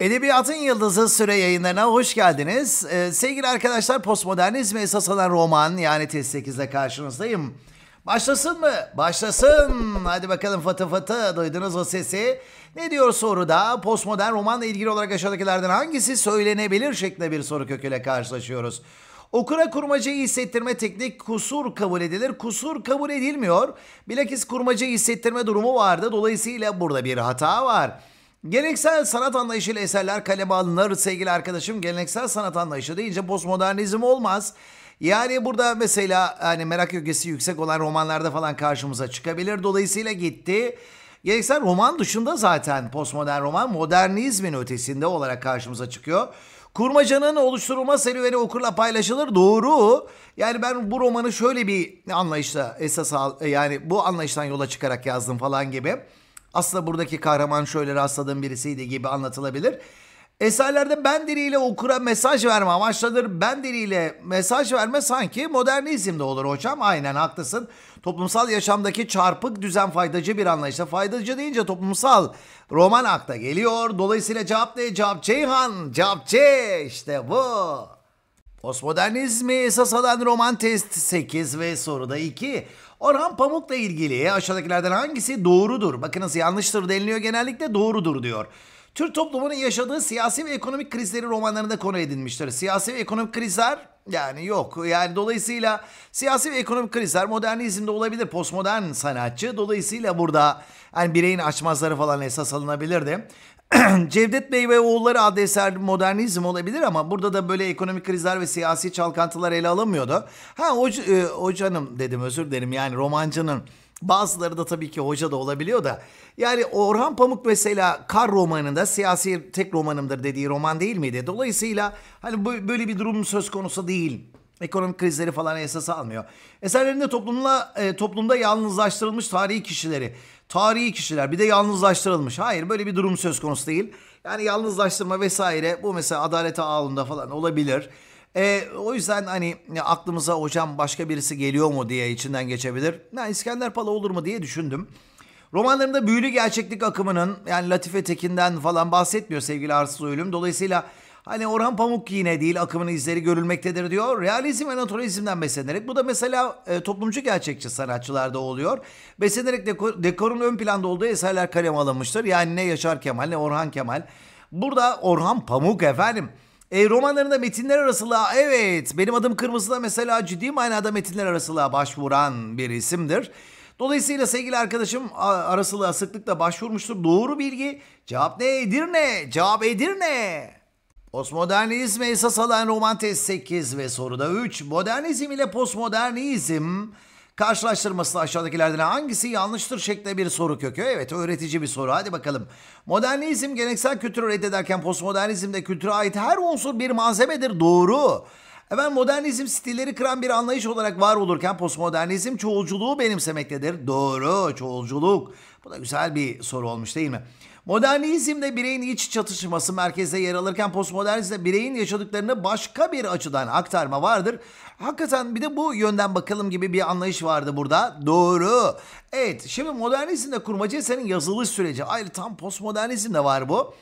Edebiyatın Yıldızı süre yayınlarına hoş geldiniz. Ee, sevgili arkadaşlar postmodernizm esas alan roman yani test 8'de karşınızdayım. Başlasın mı? Başlasın. Hadi bakalım fatı fatı duydunuz o sesi. Ne diyor soruda? Postmodern romanla ilgili olarak aşağıdakilerden hangisi söylenebilir şeklinde bir soru köküyle karşılaşıyoruz. Okura kurmacayı hissettirme teknik kusur kabul edilir. Kusur kabul edilmiyor. Bilakis kurmacayı hissettirme durumu vardı. Dolayısıyla burada bir hata var. Geleneksel sanat anlayışıyla eserler kaleme alınır sevgili arkadaşım. Geleneksel sanat anlayışı deyince postmodernizm olmaz. Yani burada mesela hani merak yögesi yüksek olan romanlarda falan karşımıza çıkabilir. Dolayısıyla gitti. Geleneksel roman dışında zaten postmodern roman modernizmin ötesinde olarak karşımıza çıkıyor. Kurmacanın oluşturulma serüveni okurla paylaşılır. Doğru. Yani ben bu romanı şöyle bir anlayışla esas al, yani bu anlayıştan yola çıkarak yazdım falan gibi. Aslında buradaki kahraman şöyle rastladığım birisiydi gibi anlatılabilir. Eserlerde ben diliyle okura mesaj verme amaçlıdır. Ben diliyle mesaj verme sanki modernizmde olur hocam. Aynen haklısın. Toplumsal yaşamdaki çarpık düzen faydacı bir anlayışta. Faydacı deyince toplumsal roman akta geliyor. Dolayısıyla cevap ne? Cevap Ceyhan. Cevap C. İşte bu. Postmodernizmi esas alan romantist 8 ve soruda 2. Orhan Pamuk'la ilgili aşağıdakilerden hangisi doğrudur? Bakın nasıl yanlıştır deniliyor genellikle doğrudur diyor. Türk toplumunun yaşadığı siyasi ve ekonomik krizleri romanlarında konu edinmiştir. Siyasi ve ekonomik krizler yani yok. Yani dolayısıyla siyasi ve ekonomik krizler modernizmde olabilir. Postmodern sanatçı. Dolayısıyla burada yani bireyin açmazları falan esas alınabilirdi. Cevdet Bey ve oğulları adlı eser modernizm olabilir ama burada da böyle ekonomik krizler ve siyasi çalkantılar ele alınmıyordu. Ha hoca, e, hocanım dedim özür dilerim yani romancının bazıları da tabii ki hoca da olabiliyor da. Yani Orhan Pamuk mesela Kar romanında siyasi tek romanımdır dediği roman değil miydi? Dolayısıyla hani böyle bir durum söz konusu değil ekonomik krizleri falan esas almıyor. Eserlerinde toplumla e, toplumda yalnızlaştırılmış tarihi kişileri, Tarihi kişiler bir de yalnızlaştırılmış. Hayır böyle bir durum söz konusu değil. Yani yalnızlaştırma vesaire bu mesela adalete ağında falan olabilir. E, o yüzden hani aklımıza hocam başka birisi geliyor mu diye içinden geçebilir. Yani İskender Pala olur mu diye düşündüm. Romanlarında büyülü gerçeklik akımının yani Latife Tekin'den falan bahsetmiyor sevgili Arsız Ölüm. Dolayısıyla Hani Orhan Pamuk yine değil akımın izleri görülmektedir diyor. Realizm ve naturalizmden beslenerek. Bu da mesela e, toplumcu gerçekçi sanatçılarda oluyor. Beslenerek dekor, dekorun ön planda olduğu eserler kalem alınmıştır. Yani ne Yaşar Kemal ne Orhan Kemal. Burada Orhan Pamuk efendim. E, romanlarında metinler arasılığa evet benim adım Kırmızı'da mesela ciddi manada metinler arasılığa başvuran bir isimdir. Dolayısıyla sevgili arkadaşım arasılığa sıklıkla başvurmuştur. Doğru bilgi cevap ne Edirne cevap Edirne. Postmodernizme esas alan romantez 8 ve soruda 3. Modernizm ile postmodernizm karşılaştırması aşağıdakilerden hangisi yanlıştır şeklinde bir soru kökü. Evet öğretici bir soru hadi bakalım. Modernizm geleneksel kültürü reddederken postmodernizmde kültüre ait her unsur bir malzemedir doğru. Efendim modernizm stilleri kıran bir anlayış olarak var olurken postmodernizm çoğulculuğu benimsemektedir. Doğru çoğulculuk. Bu da güzel bir soru olmuş değil mi? Modernizmde bireyin iç çatışması merkezde yer alırken postmodernizmde bireyin yaşadıklarını başka bir açıdan aktarma vardır. Hakikaten bir de bu yönden bakalım gibi bir anlayış vardı burada. Doğru. Evet şimdi modernizmde kurmacı senin yazılı süreci. Ayrı tam postmodernizmde var bu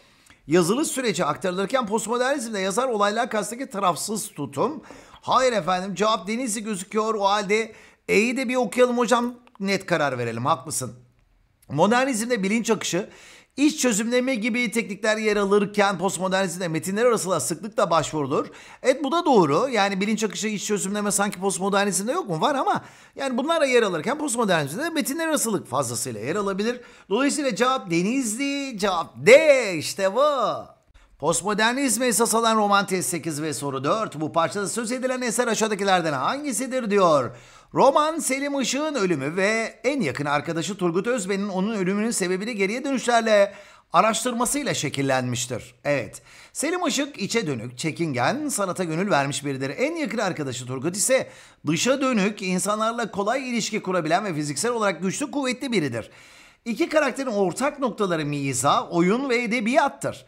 yazılı süreci aktarılırken postmodernizmde yazar olaylar kastaki tarafsız tutum. Hayır efendim cevap denizi gözüküyor o halde E'yi de bir okuyalım hocam net karar verelim haklısın. Modernizmde bilinç akışı İç çözümleme gibi teknikler yer alırken postmodernizmde metinler arasında sıklıkla başvurulur. Evet bu da doğru. Yani bilinç akışı iç çözümleme sanki postmodernizmde yok mu? Var ama yani bunlar da yer alırken postmodernizmde metinler arasılık fazlasıyla yer alabilir. Dolayısıyla cevap Denizli, cevap D işte bu. Postmodernizme esas alan roman test 8 ve soru 4. Bu parçada söz edilen eser aşağıdakilerden hangisidir diyor. Roman Selim Işık'ın ölümü ve en yakın arkadaşı Turgut Özben'in onun ölümünün sebebini geriye dönüşlerle araştırmasıyla şekillenmiştir. Evet. Selim Işık içe dönük, çekingen, sanata gönül vermiş biridir. En yakın arkadaşı Turgut ise dışa dönük, insanlarla kolay ilişki kurabilen ve fiziksel olarak güçlü kuvvetli biridir. İki karakterin ortak noktaları miza, oyun ve edebiyattır.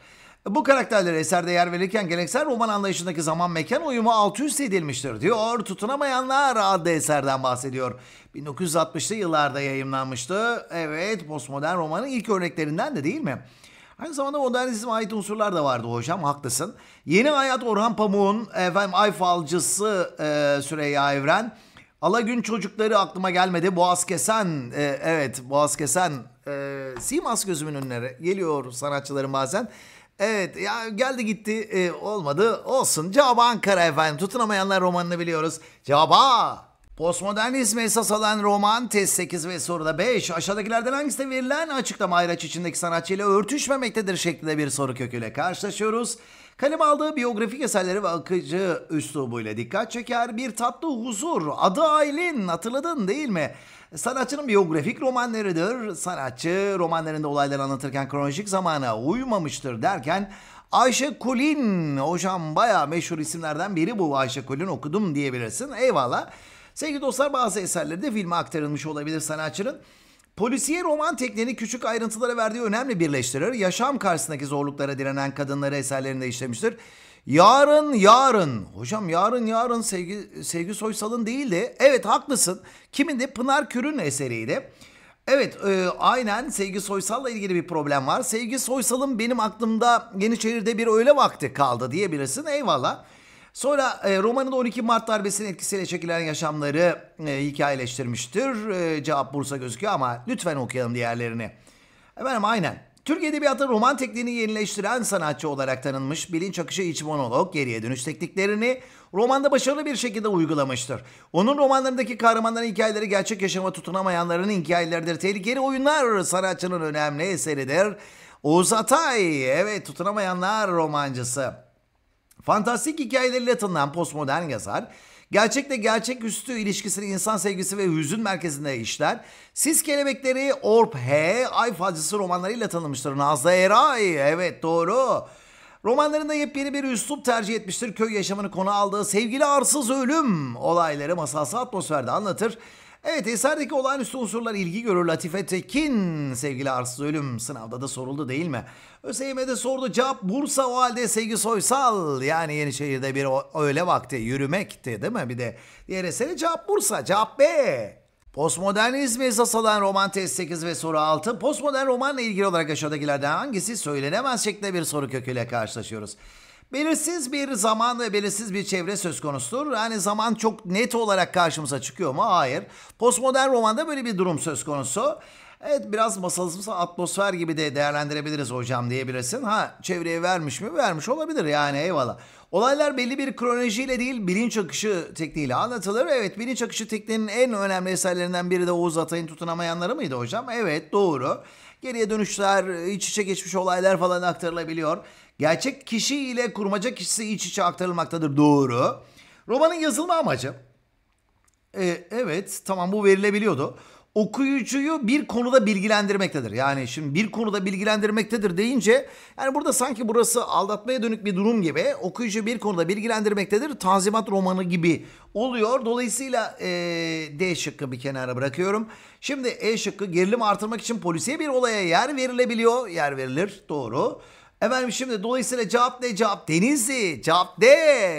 Bu karakterlere eserde yer verirken geleneksel roman anlayışındaki zaman mekan uyumu alt üst edilmiştir diyor. Tutunamayanlar adlı eserden bahsediyor. 1960'lı yıllarda yayımlanmıştı. Evet postmodern romanın ilk örneklerinden de değil mi? Aynı zamanda modernizm ait unsurlar da vardı hocam haklısın. Yeni Hayat Orhan Pamuk'un efendim Ay Falcısı e, Süreyya Evren. Alagün çocukları aklıma gelmedi. Boğaz Kesen, e, evet Boğaz Kesen, e, Simas gözümün önüne geliyor sanatçıların bazen. Evet ya geldi gitti e, olmadı olsun. Cevabı Ankara efendim. Tutunamayanlar romanını biliyoruz. Cevabı A. Postmodernizme esas alan roman test 8 ve soruda 5. Aşağıdakilerden hangisi verilen açıklama ayraç içindeki sanatçıyla örtüşmemektedir şeklinde bir soru köküyle karşılaşıyoruz. Kalem aldığı biyografik eserleri ve akıcı üslubuyla dikkat çeker. Bir tatlı huzur adı Aylin hatırladın değil mi? Sanatçının biyografik romanlarıdır. Sanatçı romanlarında olayları anlatırken kronolojik zamana uymamıştır derken Ayşe Kulin. Hocam baya meşhur isimlerden biri bu Ayşe Kulin okudum diyebilirsin. Eyvallah. Sevgili dostlar bazı eserleri de filme aktarılmış olabilir sanatçının. Polisiye roman tekniğini küçük ayrıntılara verdiği önemli birleştirir. Yaşam karşısındaki zorluklara direnen kadınları eserlerinde işlemiştir. Yarın yarın. Hocam yarın yarın Sevgi, Sevgi Soysal'ın değil de, Evet haklısın. Kimin de Pınar Kür'ün eseriydi. Evet e, aynen Sevgi Soysal'la ilgili bir problem var. Sevgi Soysal'ın benim aklımda Yeniçeri'de bir öğle vakti kaldı diyebilirsin. Eyvallah. Sonra e, romanında 12 Mart darbesinin etkisiyle çekilen yaşamları e, hikayeleştirmiştir. E, cevap Bursa gözüküyor ama lütfen okuyalım diğerlerini. Efendim aynen. Türk Edebiyatı roman tekniğini yenileştiren sanatçı olarak tanınmış bilinç akışı iç monolog geriye dönüş tekniklerini romanda başarılı bir şekilde uygulamıştır. Onun romanlarındaki kahramanların hikayeleri gerçek yaşama tutunamayanların hikayeleridir. Tehlikeli oyunlar sanatçının önemli eseridir. Oğuz Atay, evet tutunamayanlar romancısı. Fantastik hikayeleriyle tanınan postmodern yazar, Gerçekte gerçek üstü ilişkisini insan sevgisi ve hüzün merkezinde işler. Siz kelebekleri Orp H. Ay Facısı romanlarıyla tanımıştır. Nazlı Eray. Evet doğru. Romanlarında yepyeni bir üslup tercih etmiştir. Köy yaşamını konu aldığı sevgili arsız ölüm olayları masalsı atmosferde anlatır. Evet eserdeki olağanüstü unsurlar ilgi görür Latife Tekin sevgili arsız ölüm sınavda da soruldu değil mi? ÖSYM'de sordu cevap Bursa o halde Sevgi Soysal yani Yenişehir'de bir öğle vakti yürümekti değil mi bir de diğer eseri cevap Bursa cevap B. Postmodernizmi esas alan roman test 8 ve soru 6. Postmodern romanla ilgili olarak aşağıdakilerden hangisi söylenemez şeklinde bir soru köküyle karşılaşıyoruz. Belirsiz bir zaman ve belirsiz bir çevre söz konusudur. Yani zaman çok net olarak karşımıza çıkıyor mu? Hayır. Postmodern romanda böyle bir durum söz konusu. Evet biraz masalımsı atmosfer gibi de değerlendirebiliriz hocam diyebilirsin. Ha çevreye vermiş mi? Vermiş olabilir yani eyvallah. Olaylar belli bir kronolojiyle değil bilinç akışı tekniğiyle anlatılır. Evet bilinç akışı tekniğinin en önemli eserlerinden biri de Oğuz Atay'ın tutunamayanları mıydı hocam? Evet doğru. Geriye dönüşler, iç içe geçmiş olaylar falan aktarılabiliyor. Gerçek kişi ile kurmaca kişisi iç içe aktarılmaktadır doğru. Romanın yazılma amacı. E, evet tamam bu verilebiliyordu okuyucuyu bir konuda bilgilendirmektedir. Yani şimdi bir konuda bilgilendirmektedir deyince yani burada sanki burası aldatmaya dönük bir durum gibi. Okuyucu bir konuda bilgilendirmektedir. Tanzimat romanı gibi oluyor. Dolayısıyla ee, D şıkkı bir kenara bırakıyorum. Şimdi E şıkkı gerilim artırmak için polisiye bir olaya yer verilebiliyor. Yer verilir doğru. Efendim şimdi dolayısıyla cevap ne? Cevap Denizli. Cevap D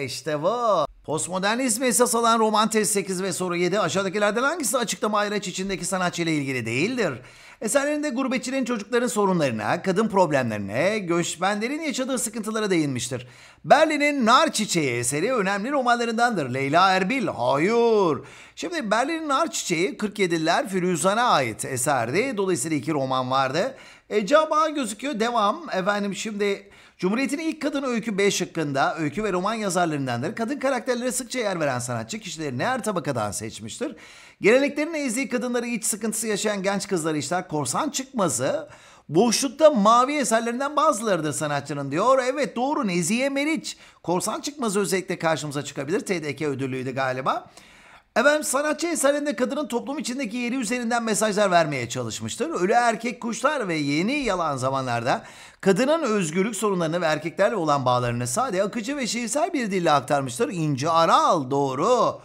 işte bu. Postmodernizmi esas alan roman test 8 ve soru 7 aşağıdakilerden hangisi açıklama ayraç içindeki sanatçıyla ilgili değildir? Eserlerinde gurbetçilerin çocukların sorunlarına, kadın problemlerine, göçmenlerin yaşadığı sıkıntılara değinmiştir. Berlin'in Nar Çiçeği eseri önemli romanlarındandır. Leyla Erbil, hayır. Şimdi Berlin'in Nar Çiçeği 47'liler Firuzan'a ait eserdi. Dolayısıyla iki roman vardı. Ecaba gözüküyor. Devam. Efendim şimdi Cumhuriyet'in ilk kadın öykü B şıkkında öykü ve roman yazarlarındandır. Kadın karakterlere sıkça yer veren sanatçı ne her tabakadan seçmiştir. Geleneklerin ezdiği kadınları iç sıkıntısı yaşayan genç kızları işler korsan çıkması Boşlukta mavi eserlerinden bazılarıdır sanatçının diyor. Evet doğru Nezihe Meriç. Korsan çıkması özellikle karşımıza çıkabilir. TDK ödüllüydü galiba. Efendim sanatçı eserinde kadının toplum içindeki yeri üzerinden mesajlar vermeye çalışmıştır. Ölü erkek kuşlar ve yeni yalan zamanlarda kadının özgürlük sorunlarını ve erkeklerle olan bağlarını sade, akıcı ve şiirsel bir dille aktarmıştır. İnce Aral doğru.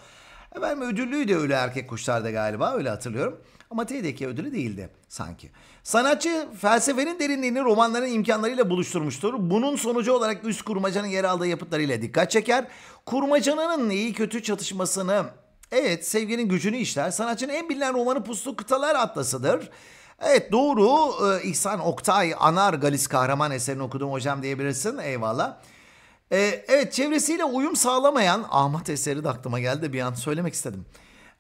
Efendim ödüllüyü de ölü erkek kuşlarda galiba öyle hatırlıyorum. Ama T'deki ödülü değildi sanki. Sanatçı felsefenin derinliğini romanların imkanlarıyla buluşturmuştur. Bunun sonucu olarak üst kurmacanın yer aldığı yapıtlarıyla dikkat çeker. Kurmacanın iyi kötü çatışmasını Evet sevginin gücünü işler. Sanatçının en bilinen romanı Puslu Kıtalar Atlası'dır. Evet doğru ee, İhsan Oktay Anar Galis Kahraman eserini okudum hocam diyebilirsin. Eyvallah. Ee, evet çevresiyle uyum sağlamayan Ahmet eseri de aklıma geldi bir an söylemek istedim.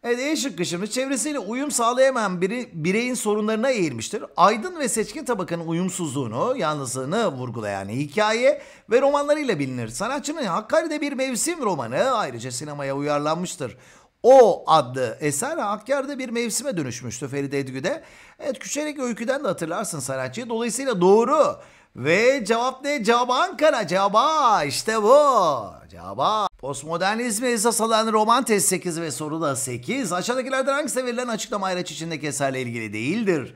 Evet E şıkkı şimdi çevresiyle uyum sağlayamayan biri bireyin sorunlarına eğilmiştir. Aydın ve seçkin tabakanın uyumsuzluğunu, yalnızlığını vurgulayan hikaye ve romanlarıyla bilinir. Sanatçının Hakkari'de bir mevsim romanı ayrıca sinemaya uyarlanmıştır. O adlı eser Hakkari'de bir mevsime dönüşmüştü Feride Edgü'de. Evet küçerek öyküden de hatırlarsın sanatçıyı. Dolayısıyla doğru. Ve cevap ne? Cevap Ankara. Cevap işte bu. Cevap A. Postmodernizme esas alan roman test 8 ve soru da 8. Aşağıdakilerden hangisi verilen açıklama ayraç içindeki eserle ilgili değildir?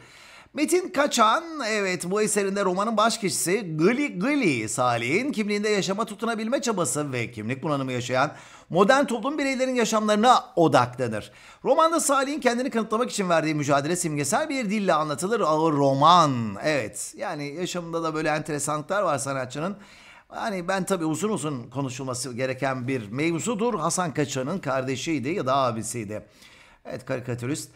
Metin Kaçan, evet bu eserinde romanın baş kişisi Gli Gli Salih'in kimliğinde yaşama tutunabilme çabası ve kimlik bunalımı yaşayan modern toplum bireylerin yaşamlarına odaklanır. Romanda Salih'in kendini kanıtlamak için verdiği mücadele simgesel bir dille anlatılır. Ağır roman. Evet. Yani yaşamında da böyle enteresanlıklar var sanatçının. Yani ben tabii uzun uzun konuşulması gereken bir mevzudur. Hasan Kaçan'ın kardeşiydi ya da abisiydi. Evet karikatürist.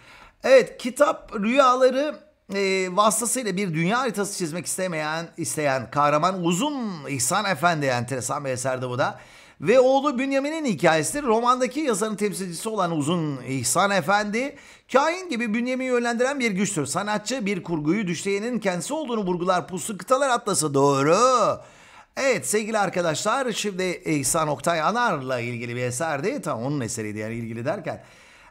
Evet kitap rüyaları e, vasıtasıyla bir dünya haritası çizmek istemeyen isteyen kahraman uzun İhsan Efendi enteresan bir eserdi bu da ve oğlu Bünyamin'in hikayesidir. Romandaki yazarın temsilcisi olan uzun İhsan Efendi, kain gibi Bünyamin'i yönlendiren bir güçtür. Sanatçı bir kurguyu düşleyenin kendisi olduğunu vurgular puslu kıtalar atlası doğru. Evet sevgili arkadaşlar şimdi İhsan Oktay Anar'la ilgili bir eserdi. Tam onun eseriydi yani ilgili derken.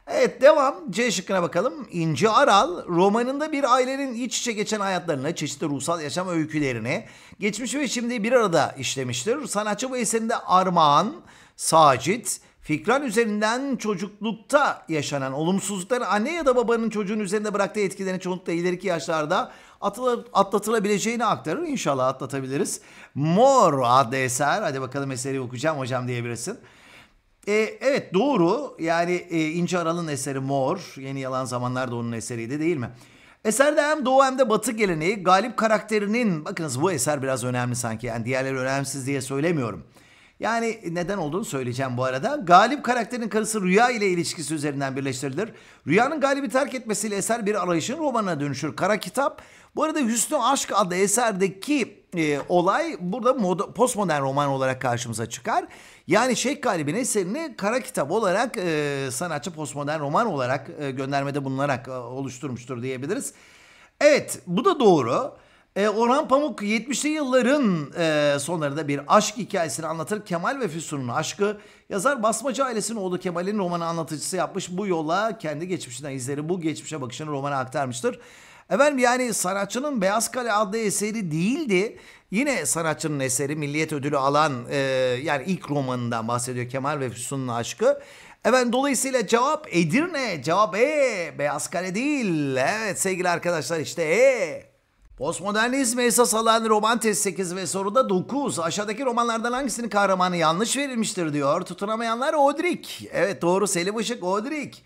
Evet devam C şıkkına bakalım. İnci Aral romanında bir ailenin iç içe geçen hayatlarını, çeşitli ruhsal yaşam öykülerini geçmiş ve şimdi bir arada işlemiştir. Sanatçı bu eserinde Armağan, Sacit, Fikran üzerinden çocuklukta yaşanan olumsuzlukları anne ya da babanın çocuğun üzerinde bıraktığı etkilerini çoğunlukla ileriki yaşlarda atlatılabileceğini aktarır. İnşallah atlatabiliriz. Mor adlı eser. Hadi bakalım eseri okuyacağım hocam diyebilirsin. E, evet doğru yani e, İnce Aral'ın eseri Mor, Yeni Yalan Zamanlar da onun eseriydi değil mi? Eserde hem Doğu hem de Batı geleneği Galip karakterinin bakınız bu eser biraz önemli sanki yani diğerleri önemsiz diye söylemiyorum. Yani neden olduğunu söyleyeceğim bu arada. Galip karakterin karısı Rüya ile ilişkisi üzerinden birleştirilir. Rüya'nın Galip'i terk etmesiyle eser bir arayışın romanına dönüşür. Kara Kitap. Bu arada Hüsnü Aşk adlı eserdeki e, olay burada moda, postmodern roman olarak karşımıza çıkar. Yani Şeyh Galip'in eserini kara kitap olarak e, sanatçı postmodern roman olarak e, göndermede bulunarak e, oluşturmuştur diyebiliriz. Evet bu da doğru. E, Orhan Pamuk 70'li yılların e, sonlarında bir aşk hikayesini anlatır. Kemal ve Füsun'un aşkı yazar Basmacı ailesinin oğlu Kemal'in romanı anlatıcısı yapmış. Bu yola kendi geçmişinden izleri bu geçmişe bakışını romana aktarmıştır. Efendim yani sanatçının Beyaz Kale adlı eseri değildi. Yine sanatçının eseri milliyet ödülü alan e, yani ilk romanından bahsediyor Kemal ve Füsun'un aşkı. Efendim dolayısıyla cevap Edirne, cevap E, Beyaz Kale değil. Evet sevgili arkadaşlar işte E. Postmodernizm esas alan roman test 8 ve soruda 9. Aşağıdaki romanlardan hangisinin kahramanı yanlış verilmiştir diyor. Tutunamayanlar Odrik. Evet doğru Selim Işık Odrik.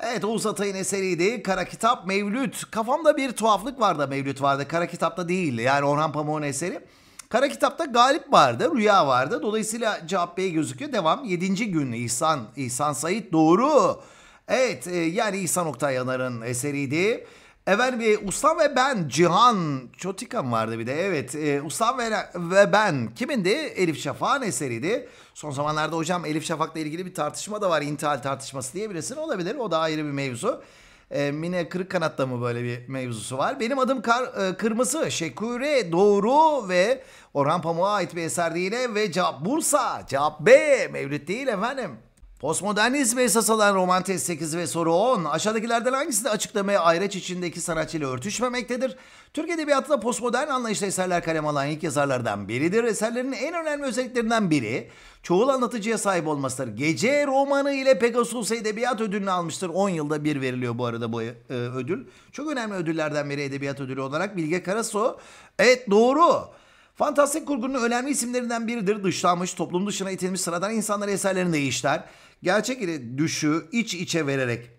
Evet Oğuz Atay'ın eseriydi. Kara Kitap Mevlüt. Kafamda bir tuhaflık vardı Mevlüt vardı. Kara Kitap'ta değil yani Orhan Pamuk'un eseri. Kara Kitap'ta Galip vardı, Rüya vardı. Dolayısıyla cevap B gözüküyor. Devam. 7. gün İhsan, İhsan Sait doğru. Evet e, yani İhsan Oktay Yanar'ın eseriydi. Efendim e, Usta ve ben Cihan Çotikan vardı bir de evet. E, Ustam ve, ve ben kimindi? Elif Şafak'ın eseriydi. Son zamanlarda hocam Elif Şafak'la ilgili bir tartışma da var. İntihal tartışması diyebilirsin olabilir. O da ayrı bir mevzu. E, Mine Kırık Kanat'ta mı böyle bir mevzusu var? Benim adım Kar, e, Kırmızı. Şeküre Doğru ve Orhan Pamuk'a ait bir eser değil e ve cevap Bursa. Cevap B. Mevlüt değil efendim. Postmodernizme esas alan roman test 8 ve soru 10 aşağıdakilerden hangisi de açıklamaya ayraç içindeki sanatçı ile örtüşmemektedir? Türk Edebiyatı'nda postmodern anlayışta eserler kalem alan ilk yazarlardan biridir. Eserlerinin en önemli özelliklerinden biri çoğul anlatıcıya sahip olmasıdır. Gece romanı ile Pegasus Edebiyat Ödülünü almıştır. 10 yılda bir veriliyor bu arada bu e, ödül. Çok önemli ödüllerden biri Edebiyat Ödülü olarak Bilge Karaso. Evet doğru. Fantastik kurgunun önemli isimlerinden biridir. Dışlanmış, toplum dışına itilmiş sıradan insanlar eserlerinde işler. Gerçek ile düşü iç içe vererek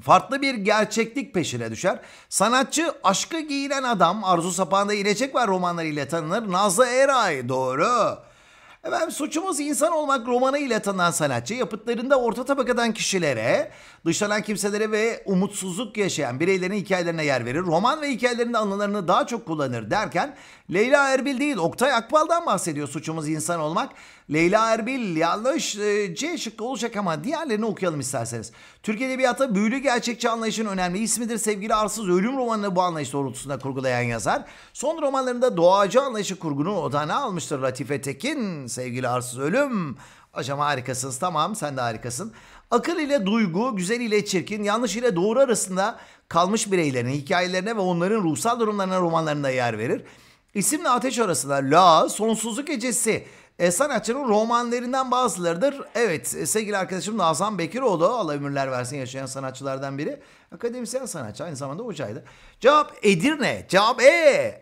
farklı bir gerçeklik peşine düşer. Sanatçı aşkı giyinen adam Arzu Sapağında İlecek var romanlarıyla tanınır. Nazlı Eray doğru. Efendim suçumuz insan olmak ile tanınan sanatçı yapıtlarında orta tabakadan kişilere, dışlanan kimselere ve umutsuzluk yaşayan bireylerin hikayelerine yer verir. Roman ve hikayelerinde anılarını daha çok kullanır derken Leyla Erbil değil Oktay Akbal'dan bahsediyor suçumuz insan olmak. Leyla Erbil yanlış e, C şıkkı olacak ama diğerlerini okuyalım isterseniz. Türk Edebiyatı büyülü gerçekçi anlayışın önemli ismidir. Sevgili Arsız Ölüm romanını bu anlayış doğrultusunda kurgulayan yazar. Son romanlarında doğacı anlayışı kurgunun odağına almıştır Latife Tekin. Sevgili Arsız Ölüm. Hocam harikasınız tamam sen de harikasın. Akıl ile duygu, güzel ile çirkin, yanlış ile doğru arasında kalmış bireylerin hikayelerine ve onların ruhsal durumlarına romanlarında yer verir. İsimle ateş arasında La, Sonsuzluk Gecesi, e, sanatçının romanlarından bazılarıdır. Evet e, sevgili arkadaşım Nazan Bekiroğlu Allah ömürler versin yaşayan sanatçılardan biri. Akademisyen sanatçı aynı zamanda hocaydı. Cevap Edirne. Cevap E.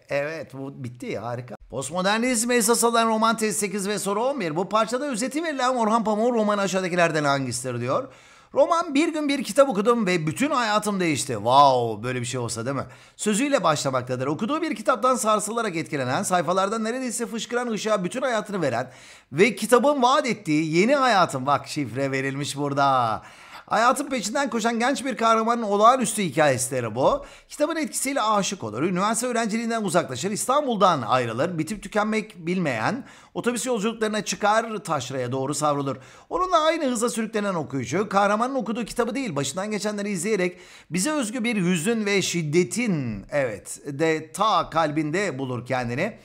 Evet bu bitti harika. Postmodernizm esas alan roman test 8 ve soru 11. Bu parçada özeti verilen Orhan Pamuk'un romanı aşağıdakilerden hangisidir diyor. Roman bir gün bir kitap okudum ve bütün hayatım değişti. Wow böyle bir şey olsa değil mi? Sözüyle başlamaktadır. Okuduğu bir kitaptan sarsılarak etkilenen, sayfalardan neredeyse fışkıran ışığa bütün hayatını veren ve kitabın vaat ettiği yeni hayatım. Bak şifre verilmiş burada. Hayatın peşinden koşan genç bir kahramanın olağanüstü hikayesidir bu. Kitabın etkisiyle aşık olur, üniversite öğrenciliğinden uzaklaşır, İstanbul'dan ayrılır, bitip tükenmek bilmeyen, otobüs yolculuklarına çıkar, taşraya doğru savrulur. Onunla aynı hıza sürüklenen okuyucu, kahramanın okuduğu kitabı değil, başından geçenleri izleyerek bize özgü bir yüzün ve şiddetin, evet, de ta kalbinde bulur kendini.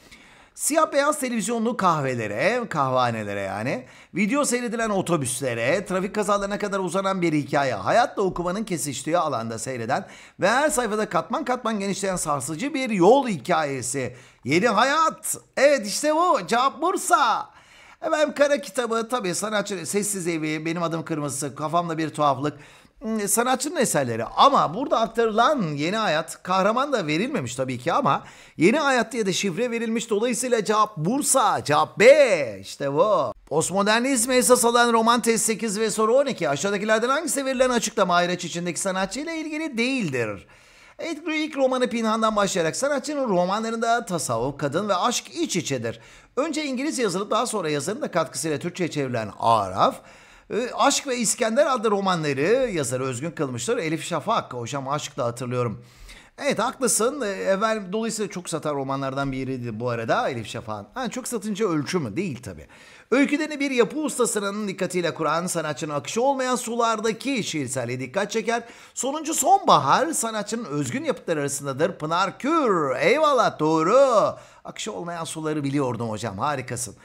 Siyah beyaz televizyonlu kahvelere, kahvanelere yani, video seyredilen otobüslere, trafik kazalarına kadar uzanan bir hikaye, hayatla okumanın kesiştiği alanda seyreden ve her sayfada katman katman genişleyen sarsıcı bir yol hikayesi. Yeni hayat. Evet işte bu. Cevap Bursa. Efendim kara kitabı tabii sanatçı sessiz evi benim adım kırmızısı kafamda bir tuhaflık Hmm, sanatçının eserleri ama burada aktarılan yeni hayat kahraman da verilmemiş tabii ki ama yeni hayat diye de şifre verilmiş dolayısıyla cevap Bursa cevap B işte bu. Postmodernizme esas alan roman test 8 ve soru 12 aşağıdakilerden hangisi verilen açıklama ayraç içindeki sanatçıyla ilgili değildir? Edgar ilk romanı Pinhan'dan başlayarak sanatçının romanlarında tasavvuf, kadın ve aşk iç içedir. Önce İngiliz yazılıp daha sonra yazarın da katkısıyla Türkçe çevrilen Araf, ee, Aşk ve İskender adlı romanları yazarı Özgün Kılmıştır. Elif Şafak hocam aşkla hatırlıyorum. Evet haklısın. Ee, evvel dolayısıyla çok satan romanlardan biriydi bu arada Elif Şafak'ın. Ha, çok satınca ölçü mü? Değil tabi. Öykülerini bir yapı ustasının dikkatiyle kuran sanatçının akışı olmayan sulardaki şiirselliğe dikkat çeker. Sonuncu sonbahar sanatçının özgün yapıtları arasındadır. Pınar Kür. Eyvallah doğru. Akışı olmayan suları biliyordum hocam harikasın.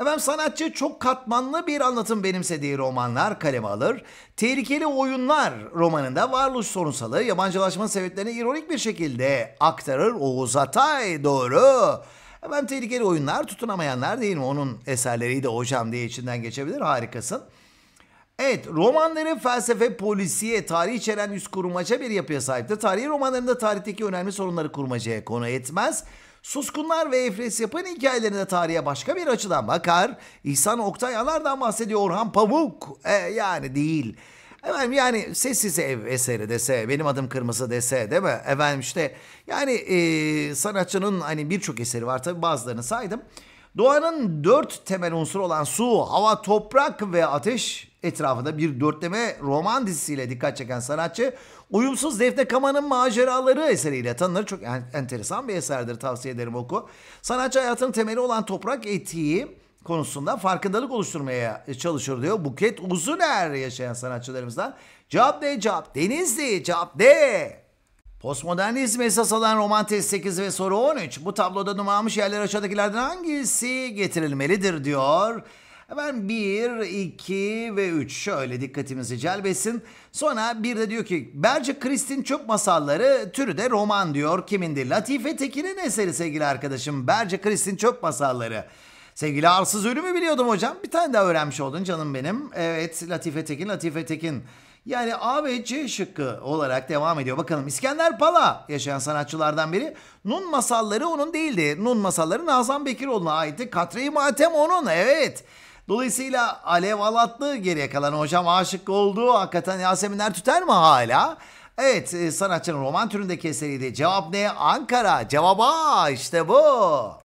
Efendim sanatçı çok katmanlı bir anlatım benimsediği romanlar kaleme alır. Tehlikeli Oyunlar romanında varoluş sorunsalı yabancılaşma sebeplerini ironik bir şekilde aktarır Oğuz Atay doğru. Efendim tehlikeli oyunlar tutunamayanlar değil mi? Onun eserleri de hocam diye içinden geçebilir harikasın. Evet romanları felsefe, polisiye, tarih içeren üst kurmaca bir yapıya sahiptir. Tarihi romanlarında tarihteki önemli sorunları kurmacaya konu etmez. Suskunlar ve Efres Yapan hikayelerine tarihe başka bir açıdan bakar. İhsan Oktay Alar'dan bahsediyor Orhan Pamuk. E, yani değil. Efendim yani sessiz ev eseri dese, benim adım kırmızı dese değil mi? Efendim işte yani e, sanatçının hani birçok eseri var tabi bazılarını saydım. Doğanın dört temel unsur olan su, hava, toprak ve ateş etrafında bir dörtleme roman dizisiyle dikkat çeken sanatçı uyumsuz Defne Kama'nın maceraları eseriyle tanınır. Çok en- enteresan bir eserdir tavsiye ederim oku. Sanatçı hayatının temeli olan toprak etiği konusunda farkındalık oluşturmaya çalışır diyor. Buket Uzuner yaşayan sanatçılarımızdan. Cevap D cevap Denizli cevap de. Postmodernizm esas alan Romantes 8 ve soru 13. Bu tabloda numaranmış yerler aşağıdakilerden hangisi getirilmelidir diyor. Efendim 1, 2 ve 3 şöyle dikkatimizi celbesin. Sonra bir de diyor ki Berce Kristin Çöp Masalları türü de roman diyor. Kimindi? Latife Tekin'in eseri sevgili arkadaşım. Berce Kristin Çöp Masalları. Sevgili Arsız Ölüm'ü biliyordum hocam. Bir tane daha öğrenmiş oldun canım benim. Evet Latife Tekin, Latife Tekin. Yani A ve C şıkkı olarak devam ediyor. Bakalım İskender Pala yaşayan sanatçılardan biri. Nun masalları onun değildi. Nun masalları Nazan Bekiroğlu'na aitti. Katreyi Matem onun evet. Dolayısıyla Alev Alatlı geriye kalan hocam aşık oldu. Hakikaten Yaseminler tüter mi hala? Evet e, sanatçının roman türündeki eseriydi. Cevap ne? Ankara. Cevaba işte bu.